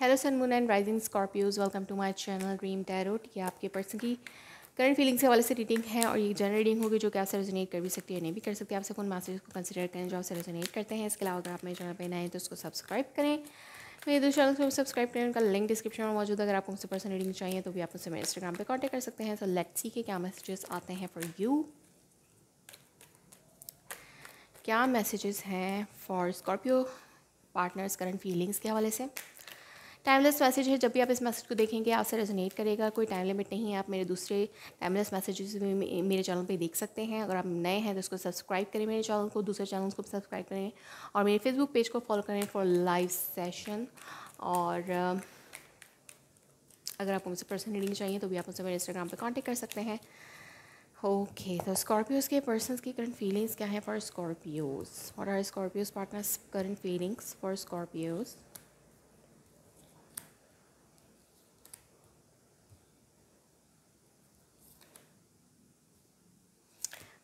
Hello sun moon and rising Scorpios welcome to my channel dream tarot ये आपके person की current feelings के हवाले से रीडिंग है और ये जनरल रीडिंग होगी जो कि आपसे रेजोनेट कर भी सकती है नहीं भी कर सकती है आपसे उन मैसेज को कंसिडर करें जो आपसे रेजोनेट करते हैं इसके अलावा अगर आप मेरे चैनल पर नए तो उसको सब्सक्राइब करें मेरे दो चैनल को सब्सक्राइब करें उनका लिंक डिस्क्रिप्शन में मौजूद है अगर आपको मुझसे पर्सन रीडिंग चाहिए तो भी आप उससे मेरे इंस्टाग्राम पर कॉन्टेक्ट कर सकते हैं सो लेट्स सी के क्या मैसेजेस आते हैं फॉर यू क्या मैसेजेस हैं for Scorpio partners current feelings के हवाले से टाइमलेस मैसेज है जब भी आप इस मैसेज को देखेंगे आपसे रेजोनेट करेगा कोई टाइम लिमिट नहीं है आप मेरे दूसरे टाइमलेस मैसेजेस भी मेरे चैनल पर देख सकते हैं अगर आप नए हैं तो उसको सब्सक्राइब करें मेरे चैनल को दूसरे चैनल को सब्सक्राइब करें और मेरे फेसबुक पेज को फॉलो करें फॉर लाइव सेशन और अगर आपको मुझसे पर्सनल रीडिंग चाहिए तो भी आप मुझसे मेरे इंस्टाग्राम पर कॉन्टेक्ट कर सकते हैं ओके तो स्कॉर्पियोज के पर्सन की करंट फीलिंग्स क्या है फॉर स्कॉर्पियोज और are Scorpios partners current feelings for Scorpios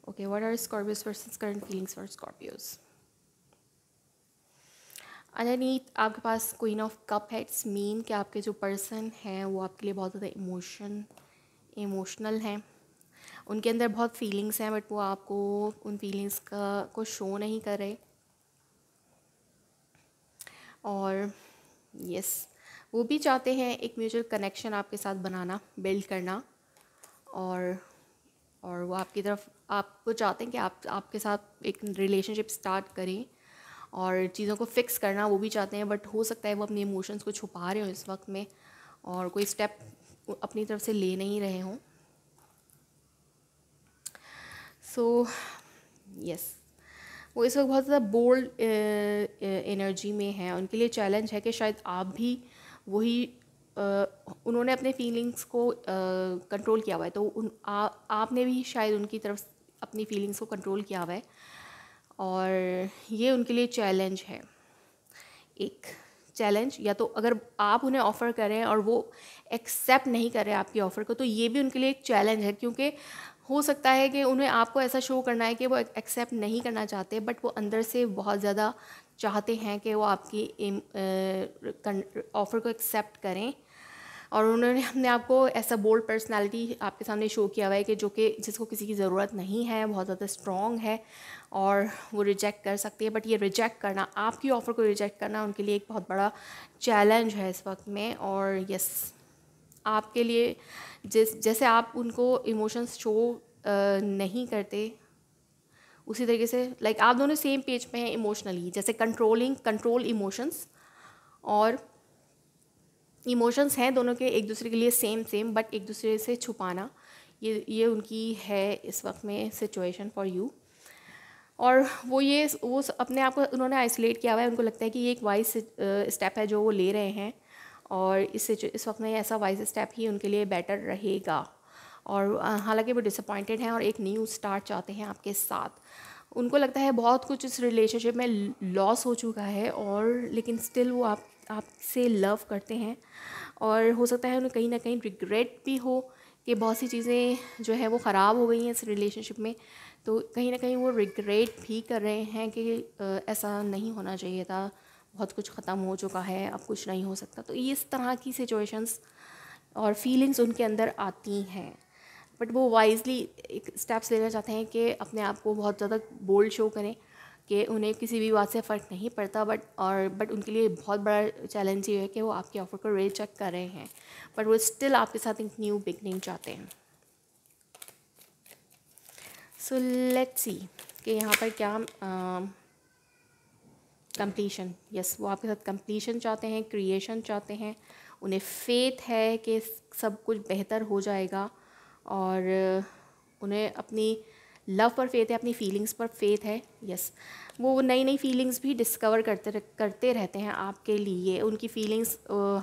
Okay, what are Scorpios versus current feelings for Scorpios? Underneath आपके पास क्वीन ऑफ कप है इट्स मीन कि आपके जो पर्सन हैं वो आपके लिए बहुत ज़्यादा इमोशन इमोशनल हैं उनके अंदर बहुत फीलिंग्स हैं बट वो आपको उन फीलिंग्स का को शो नहीं कर रहे और यस वो भी चाहते हैं एक म्यूचुअल कनेक्शन आपके साथ बनाना बिल्ड करना और और वो आपकी तरफ आपको चाहते हैं कि आप आपके साथ एक रिलेशनशिप स्टार्ट करें और चीज़ों को फिक्स करना वो भी चाहते हैं बट हो सकता है वो अपने इमोशंस को छुपा रहे हों इस वक्त में और कोई स्टेप अपनी तरफ से ले नहीं रहे हों सो so, यस yes. वो इस वक्त बहुत ज़्यादा बोल्ड एनर्जी में है उनके लिए चैलेंज है कि शायद आप भी वही उन्होंने अपने फीलिंग्स को कंट्रोल किया हुआ है तो उन आ, आपने भी शायद उनकी तरफ अपनी फीलिंग्स को कंट्रोल किया हुआ है और ये उनके लिए चैलेंज है एक चैलेंज या तो अगर आप उन्हें ऑफ़र करें और वो एक्सेप्ट नहीं करें आपकी ऑफ़र को तो ये भी उनके लिए एक चैलेंज है क्योंकि हो सकता है कि उन्हें आपको ऐसा शो करना है कि वो एक्सेप्ट नहीं करना चाहते बट वो अंदर से बहुत ज़्यादा चाहते हैं कि वो आपकी ऑफ़र को एक्सेप्ट करें और उन्होंने हमने आपको ऐसा बोल्ड पर्सनालिटी आपके सामने शो किया हुआ है कि जो कि जिसको किसी की ज़रूरत नहीं है बहुत ज़्यादा स्ट्रॉन्ग है और वो रिजेक्ट कर सकती है बट ये रिजेक्ट करना आपकी ऑफ़र को रिजेक्ट करना उनके लिए एक बहुत बड़ा चैलेंज है इस वक्त में और यस आपके लिए जिस जैसे आप उनको इमोशंस शो नहीं करते उसी तरीके से लाइक like, आप दोनों सेम पेज पे हैं इमोशनली जैसे कंट्रोलिंग कंट्रोल इमोशंस और इमोशंस हैं दोनों के एक दूसरे के लिए सेम सेम बट एक दूसरे से छुपाना ये ये उनकी है इस वक्त में सिचुएशन फॉर यू और वो ये वो अपने आप को उन्होंने आइसोलेट किया हुआ है उनको लगता है कि ये एक वाइस स्टेप है जो वो ले रहे हैं और इस इस वक्त में ऐसा वाइस स्टेप ही उनके लिए बेटर रहेगा और हालांकि वो डिसअपॉइंटेड हैं और एक न्यू स्टार्ट चाहते हैं आपके साथ उनको लगता है बहुत कुछ इस रिलेशनशिप में लॉस हो चुका है और लेकिन स्टिल वो आप आपसे लव करते हैं और हो सकता है उन्हें कहीं ना कहीं रिग्रेट भी हो कि बहुत सी चीज़ें जो है वो ख़राब हो गई हैं इस रिलेशनशिप में तो कहीं ना कहीं वो रिग्रेट भी कर रहे हैं कि ऐसा नहीं होना चाहिए था बहुत कुछ ख़त्म हो चुका है अब कुछ नहीं हो सकता तो इस तरह की सिचुएशंस और फीलिंग्स उनके अंदर आती हैं बट वो वाइजली एक स्टेप्स लेना चाहते हैं कि अपने आप को बहुत ज़्यादा बोल्ड शो करें कि उन्हें किसी भी बात से फ़र्क नहीं पड़ता बट और बट उनके लिए बहुत बड़ा चैलेंज ये है कि वो आपके ऑफ़र को चेक कर रहे हैं बट वो स्टिल आपके साथ एक न्यू बिगनिंग चाहते हैं सो लेट्स सी कि यहाँ पर क्या कंप्लीशन uh, यस yes, वो आपके साथ कंप्लीशन चाहते हैं क्रिएशन चाहते हैं उन्हें फेथ है कि सब कुछ बेहतर हो जाएगा और उन्हें अपनी लव पर फेथ है अपनी फीलिंग्स पर फेथ है यस वो नई नई फीलिंग्स भी डिस्कवर करते करते रहते हैं आपके लिए उनकी फीलिंग्स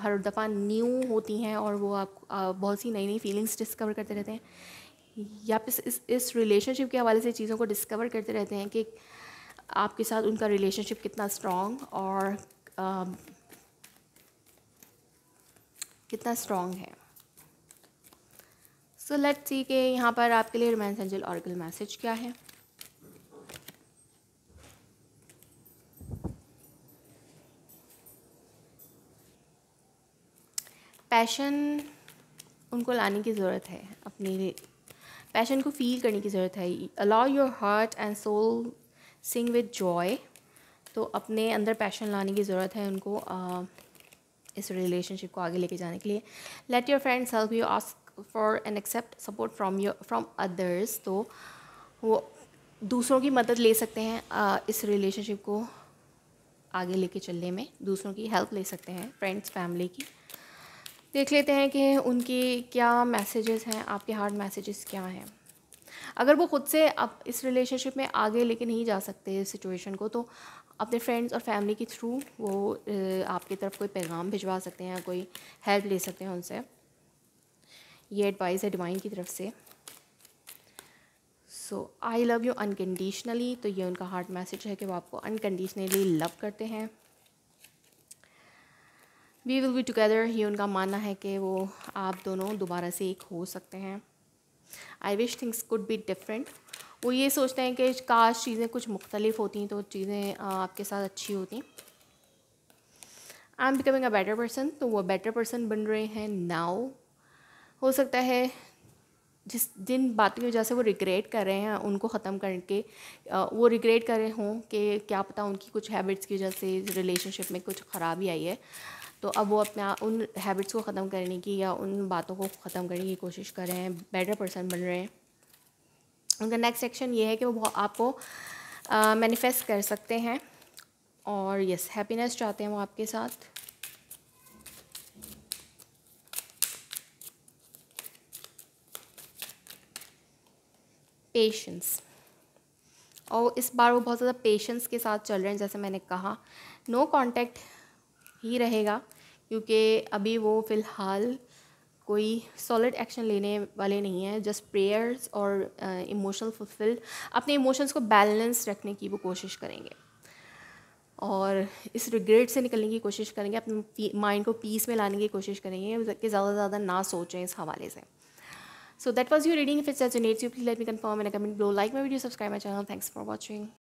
हर दफ़ा न्यू होती हैं और वो आप बहुत सी नई नई फीलिंग्स डिस्कवर करते रहते हैं या फिर इस इस रिलेशनशिप के हवाले से चीज़ों को डिस्कवर करते रहते हैं कि आपके साथ उनका रिलेशनशिप कितना स्ट्रॉन्ग और आ, कितना स्ट्रॉन्ग है सो लेट सी के यहाँ पर आपके लिए रिमेंस एंजल ऑर्गल मैसेज क्या है पैशन उनको लाने की ज़रूरत है अपनी पैशन को फील करने की ज़रूरत है allow your heart and soul sing with joy तो अपने अंदर पैशन लाने की ज़रूरत है उनको आ, इस रिलेशनशिप को आगे लेके जाने के लिए let your friends help you ask for and accept support from your from others तो वो दूसरों की मदद ले सकते हैं इस रिलेशनशिप को आगे लेके चलने में दूसरों की हेल्प ले सकते हैं फ्रेंड्स फैमिली की देख लेते हैं कि उनकी क्या मैसेजेस हैं आपके हार्ड मैसेजेस क्या हैं अगर वो खुद से आप इस रिलेशनशिप में आगे लेके नहीं जा सकते इस सिचुएशन को तो अपने फ्रेंड्स और फैमिली के थ्रू वो आपकी तरफ कोई पैगाम भिजवा सकते हैं कोई हेल्प ले सकते हैं उनसे ये एडवाइस है डिवाइन की तरफ से so I love you unconditionally तो ये उनका हार्ट मैसेज है कि वो आपको अनकंडीशनली लव करते हैं वी विल बी टुगेदर ये उनका मानना है कि वो आप दोनों दोबारा से एक हो सकते हैं I wish things could be different वो ये सोचते हैं कि काश चीज़ें कुछ मुख्तलिफ होती तो चीज़ें आपके साथ अच्छी होती I am becoming a better person तो वो बेटर पर्सन बन रहे हैं नाउ हो सकता है जिस जिन बातों की वजह से वो रिग्रेट कर रहे हैं उनको ख़त्म करके वो रिग्रेट कर रहे हों कि क्या पता उनकी कुछ हैबिट्स की वजह से रिलेशनशिप में कुछ ख़राबी आई है तो अब वो अपने उन हैबिट्स को ख़त्म करने की या उन बातों को ख़त्म करने की कोशिश कर रहे हैं बेटर पर्सन बन रहे हैं उनका नेक्स्ट सेक्शन ये है कि वो आपको मैनिफेस्ट कर सकते हैं और यस हैप्पीनेस चाहते हैं वो आपके साथ पेशेंस और इस बार वो बहुत ज़्यादा पेशेंस के साथ चल रहे हैं जैसे मैंने कहा नो कांटेक्ट ही रहेगा क्योंकि अभी वो फ़िलहाल कोई सॉलिड एक्शन लेने वाले नहीं हैं जस्ट प्रेयर्स और इमोशनल uh, फुलफिल अपने इमोशंस को बैलेंस रखने की वो कोशिश करेंगे और इस रिग्रेट से निकलने की कोशिश करेंगे अपने माइंड को पीस में लाने की कोशिश करेंगे कि ज़्यादा से ज़्यादा ना सोचें इस हवाले से So that was your reading. If it resonates you, please let me confirm in a comment below. Like my video, subscribe my channel. Thanks for watching.